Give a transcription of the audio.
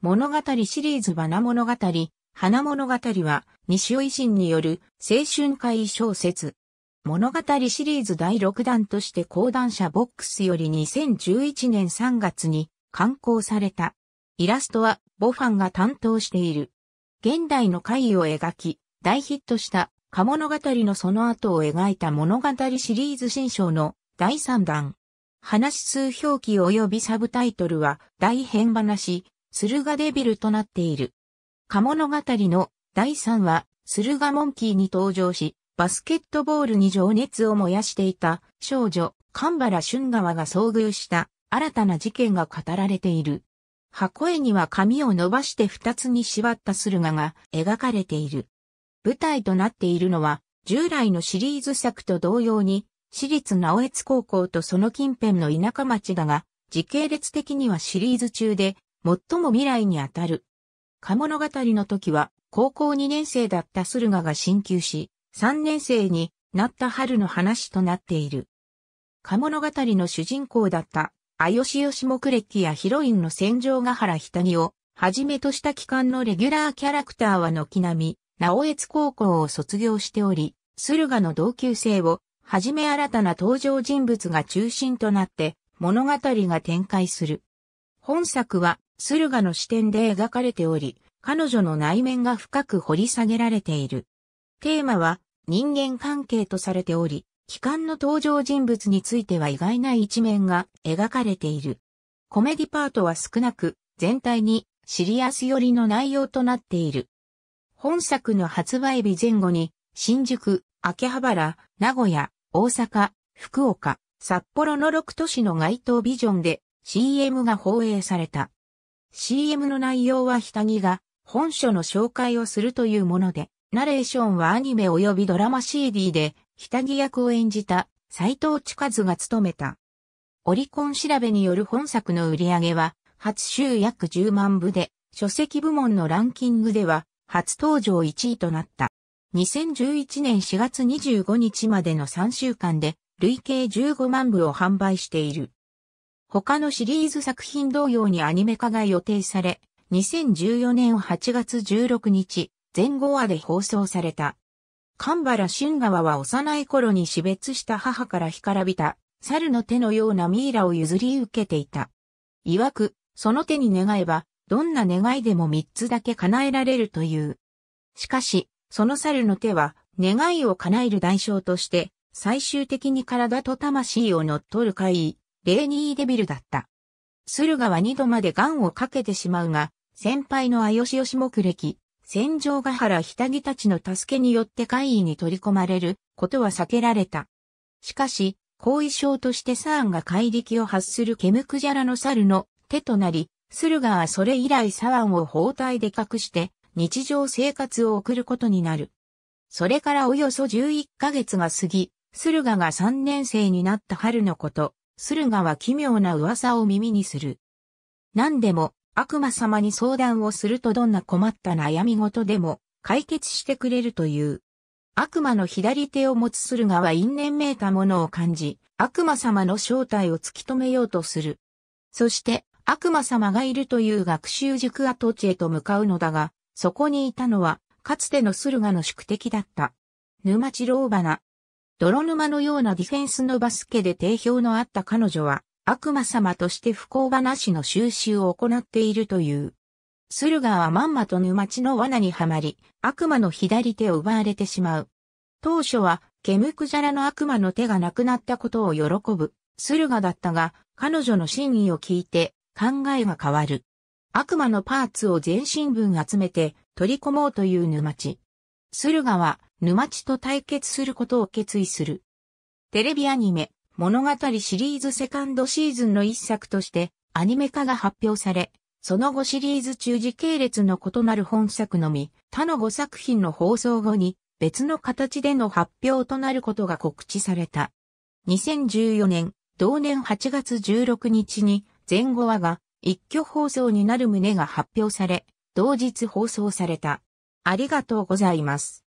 物語シリーズ花物語、花物語は、西尾維新による青春会小説。物語シリーズ第6弾として講談社ボックスより2011年3月に刊行された。イラストはボファンが担当している。現代の会を描き、大ヒットした花物語のその後を描いた物語シリーズ新章の第3弾。話数表記及びサブタイトルは大変話、駿河デビルとなっている。カ物語の第3話、駿河モンキーに登場し、バスケットボールに情熱を燃やしていた少女、神原春川が遭遇した新たな事件が語られている。箱絵には髪を伸ばして二つに縛った駿河が描かれている。舞台となっているのは、従来のシリーズ作と同様に、私立直江津高校とその近辺の田舎町だが、時系列的にはシリーズ中で最も未来にあたる。カ物語の時は、高校2年生だった駿河が進級し、3年生になった春の話となっている。カ物語の主人公だった、し吉くれ歴やヒロインの戦場ヶ原ひたにを、はじめとした機関のレギュラーキャラクターは軒並み、直江津高校を卒業しており、駿河の同級生を、はじめ新たな登場人物が中心となって、物語が展開する。本作は駿河の視点で描かれており、彼女の内面が深く掘り下げられている。テーマは人間関係とされており、機関の登場人物については意外な一面が描かれている。コメディパートは少なく、全体にシリアス寄りの内容となっている。本作の発売日前後に、新宿、秋葉原、名古屋、大阪、福岡、札幌の6都市の街頭ビジョンで CM が放映された。CM の内容は下着が本書の紹介をするというもので、ナレーションはアニメ及びドラマ CD で、下着役を演じた斎藤千和が務めた。オリコン調べによる本作の売り上げは、初週約10万部で、書籍部門のランキングでは、初登場1位となった。2011年4月25日までの3週間で、累計15万部を販売している。他のシリーズ作品同様にアニメ化が予定され、2014年8月16日、前後話で放送された。神原俊川は幼い頃に死別した母から干からびた、猿の手のようなミイラを譲り受けていた。曰く、その手に願えば、どんな願いでも三つだけ叶えられるという。しかし、その猿の手は、願いを叶える代償として、最終的に体と魂を乗っ取る怪レーニー・デビルだった。駿河は二度までガンをかけてしまうが、先輩のし吉義目歴、戦場ヶ原ひたぎたちの助けによって会議に取り込まれることは避けられた。しかし、後遺症としてサーンが怪力を発するケムクジャラの猿の手となり、駿河はそれ以来サワンを包帯で隠して日常生活を送ることになる。それからおよそ11ヶ月が過ぎ、駿河が3年生になった春のこと、駿河は奇妙な噂を耳にする。何でも悪魔様に相談をするとどんな困った悩み事でも解決してくれるという。悪魔の左手を持つ駿河は因縁めいたものを感じ、悪魔様の正体を突き止めようとする。そして悪魔様がいるという学習塾跡地へと向かうのだが、そこにいたのは、かつての駿河の宿敵だった。沼地老花、泥沼のようなディフェンスのバスケで定評のあった彼女は、悪魔様として不幸話の収集を行っているという。スルガはまんまと沼地の罠にはまり、悪魔の左手を奪われてしまう。当初は、ケムクジャラの悪魔の手がなくなったことを喜ぶ、スルガだったが、彼女の真意を聞いて、考えが変わる。悪魔のパーツを全身分集めて、取り込もうという沼地。スルガは、沼地と対決することを決意する。テレビアニメ、物語シリーズセカンドシーズンの一作としてアニメ化が発表され、その後シリーズ中時系列の異なる本作のみ、他の5作品の放送後に別の形での発表となることが告知された。2014年、同年8月16日に前後話が一挙放送になる旨が発表され、同日放送された。ありがとうございます。